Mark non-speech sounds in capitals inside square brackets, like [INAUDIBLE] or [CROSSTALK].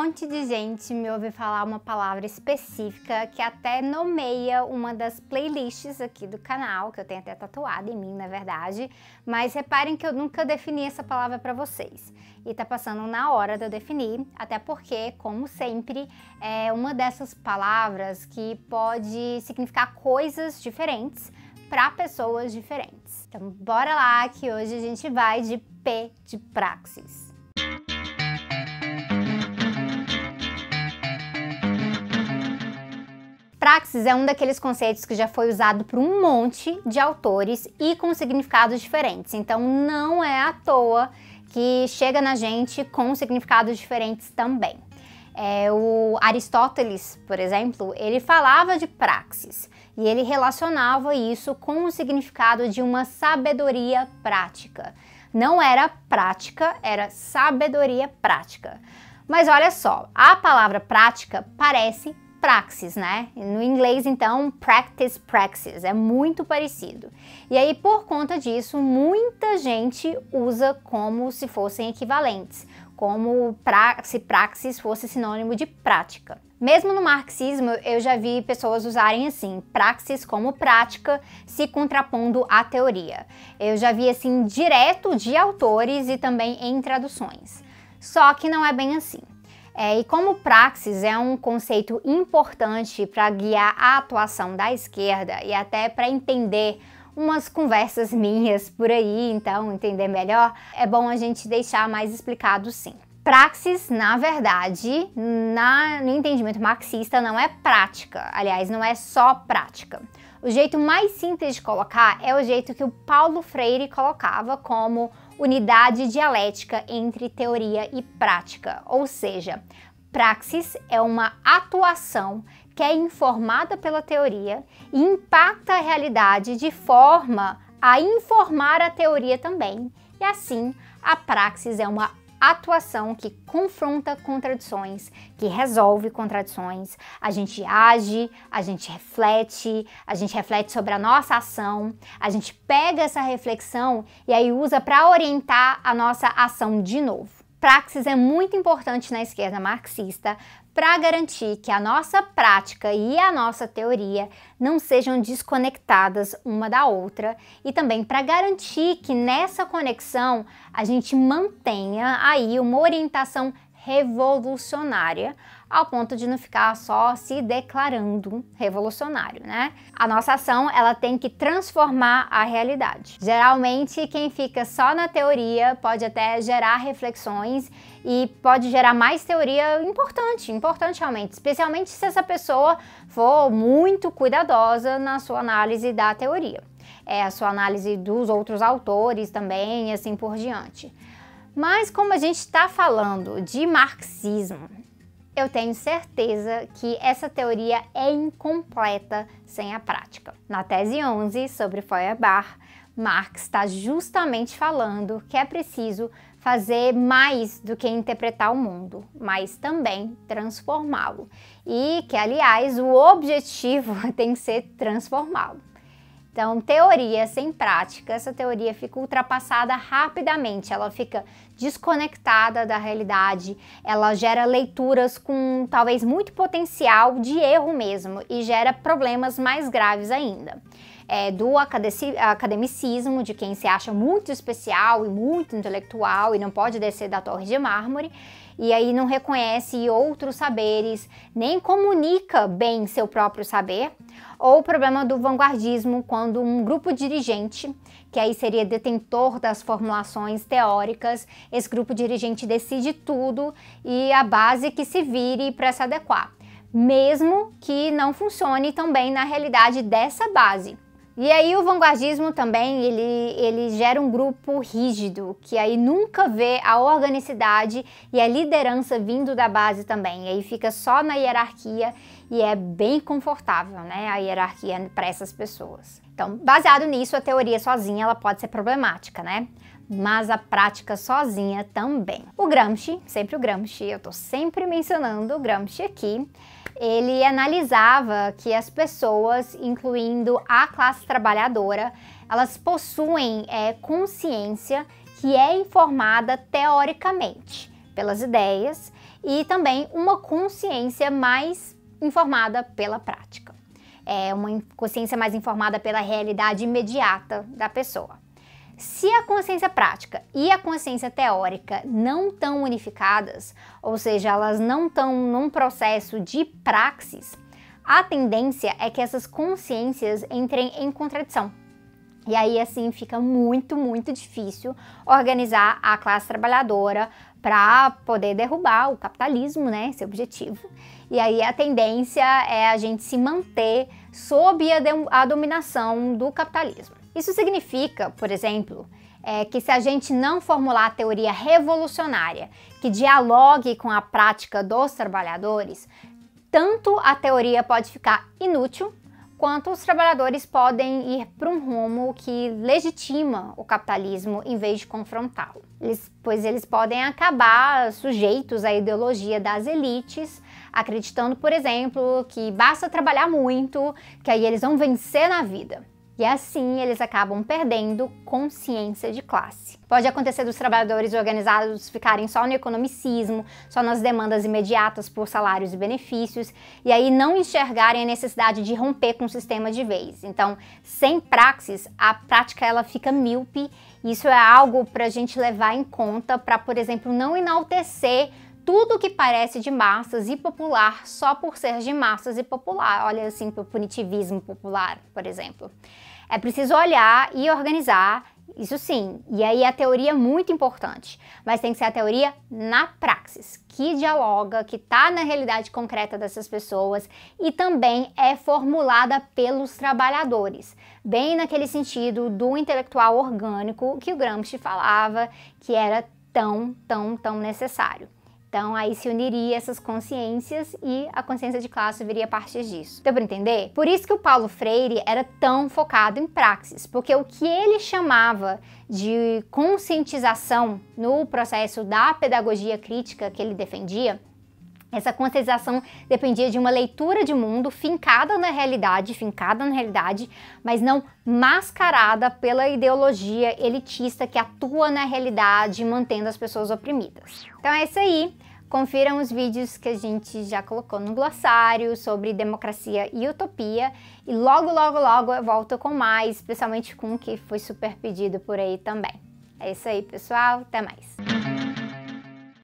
monte de gente me ouve falar uma palavra específica que até nomeia uma das playlists aqui do canal, que eu tenho até tatuada em mim, na verdade, mas reparem que eu nunca defini essa palavra para vocês. E tá passando na hora de eu definir, até porque, como sempre, é uma dessas palavras que pode significar coisas diferentes para pessoas diferentes. Então, bora lá que hoje a gente vai de P de praxis. Praxis é um daqueles conceitos que já foi usado por um monte de autores e com significados diferentes. Então não é à toa que chega na gente com significados diferentes também. É, o Aristóteles, por exemplo, ele falava de praxis e ele relacionava isso com o significado de uma sabedoria prática. Não era prática, era sabedoria prática. Mas olha só, a palavra prática parece praxis, né? No inglês, então, practice, praxis, é muito parecido. E aí, por conta disso, muita gente usa como se fossem equivalentes, como pra, se praxis fosse sinônimo de prática. Mesmo no marxismo, eu já vi pessoas usarem assim, praxis como prática, se contrapondo à teoria. Eu já vi assim direto de autores e também em traduções. Só que não é bem assim. É, e como praxis é um conceito importante para guiar a atuação da esquerda e até para entender umas conversas [LAUGHS] minhas por aí, então entender melhor, é bom a gente deixar mais explicado sim. Praxis, na verdade, na, no entendimento marxista, não é prática. Aliás, não é só prática. O jeito mais simples de colocar é o jeito que o Paulo Freire colocava como unidade dialética entre teoria e prática, ou seja, praxis é uma atuação que é informada pela teoria e impacta a realidade de forma a informar a teoria também, e assim a praxis é uma atuação que confronta contradições, que resolve contradições. A gente age, a gente reflete, a gente reflete sobre a nossa ação, a gente pega essa reflexão e aí usa para orientar a nossa ação de novo. Praxis é muito importante na esquerda marxista para garantir que a nossa prática e a nossa teoria não sejam desconectadas uma da outra e também para garantir que nessa conexão a gente mantenha aí uma orientação revolucionária ao ponto de não ficar só se declarando revolucionário, né? A nossa ação, ela tem que transformar a realidade. Geralmente, quem fica só na teoria pode até gerar reflexões e pode gerar mais teoria importante, importante realmente, especialmente se essa pessoa for muito cuidadosa na sua análise da teoria. É a sua análise dos outros autores também e assim por diante. Mas como a gente está falando de marxismo, eu tenho certeza que essa teoria é incompleta sem a prática. Na tese 11 sobre Feuerbach, Marx está justamente falando que é preciso fazer mais do que interpretar o mundo, mas também transformá-lo. E que, aliás, o objetivo [LAUGHS] tem que ser transformá-lo. Então, teoria sem prática, essa teoria fica ultrapassada rapidamente, ela fica desconectada da realidade, ela gera leituras com talvez muito potencial de erro mesmo e gera problemas mais graves ainda. É, do academicismo, de quem se acha muito especial e muito intelectual e não pode descer da torre de mármore, e aí não reconhece outros saberes, nem comunica bem seu próprio saber, ou o problema do vanguardismo, quando um grupo dirigente, que aí seria detentor das formulações teóricas, esse grupo dirigente decide tudo e a base que se vire para se adequar, mesmo que não funcione também na realidade dessa base. E aí o vanguardismo também, ele, ele gera um grupo rígido, que aí nunca vê a organicidade e a liderança vindo da base também. E aí fica só na hierarquia e é bem confortável, né, a hierarquia para essas pessoas. Então, baseado nisso, a teoria sozinha ela pode ser problemática, né? mas a prática sozinha também. O Gramsci, sempre o Gramsci, eu tô sempre mencionando o Gramsci aqui, ele analisava que as pessoas, incluindo a classe trabalhadora, elas possuem é, consciência que é informada teoricamente pelas ideias e também uma consciência mais informada pela prática. É uma consciência mais informada pela realidade imediata da pessoa. Se a consciência prática e a consciência teórica não estão unificadas, ou seja, elas não estão num processo de praxis, a tendência é que essas consciências entrem em contradição. E aí, assim, fica muito, muito difícil organizar a classe trabalhadora para poder derrubar o capitalismo, né? Esse é objetivo. E aí, a tendência é a gente se manter sob a, a dominação do capitalismo. Isso significa, por exemplo, é que se a gente não formular a teoria revolucionária que dialogue com a prática dos trabalhadores, tanto a teoria pode ficar inútil, quanto os trabalhadores podem ir para um rumo que legitima o capitalismo em vez de confrontá-lo. pois eles podem acabar sujeitos à ideologia das elites, acreditando, por exemplo, que basta trabalhar muito, que aí eles vão vencer na vida e assim eles acabam perdendo consciência de classe. Pode acontecer dos trabalhadores organizados ficarem só no economicismo, só nas demandas imediatas por salários e benefícios, e aí não enxergarem a necessidade de romper com o sistema de vez. Então, sem praxis, a prática ela fica míope. Isso é algo para a gente levar em conta para, por exemplo, não enaltecer tudo que parece de massas e popular só por ser de massas e popular. Olha assim para o punitivismo popular, por exemplo. É preciso olhar e organizar, isso sim. E aí a teoria é muito importante, mas tem que ser a teoria na praxis, que dialoga, que está na realidade concreta dessas pessoas e também é formulada pelos trabalhadores, bem naquele sentido do intelectual orgânico que o Gramsci falava, que era tão, tão, tão necessário. Então, aí se uniria essas consciências e a consciência de classe viria a partir disso. Deu para entender? Por isso que o Paulo Freire era tão focado em praxis, porque o que ele chamava de conscientização no processo da pedagogia crítica que ele defendia essa conscientização dependia de uma leitura de mundo fincada na realidade, fincada na realidade, mas não mascarada pela ideologia elitista que atua na realidade, mantendo as pessoas oprimidas. Então é isso aí. Confiram os vídeos que a gente já colocou no glossário sobre democracia e utopia. E logo, logo, logo eu volto com mais, especialmente com o que foi super pedido por aí também. É isso aí, pessoal. Até mais.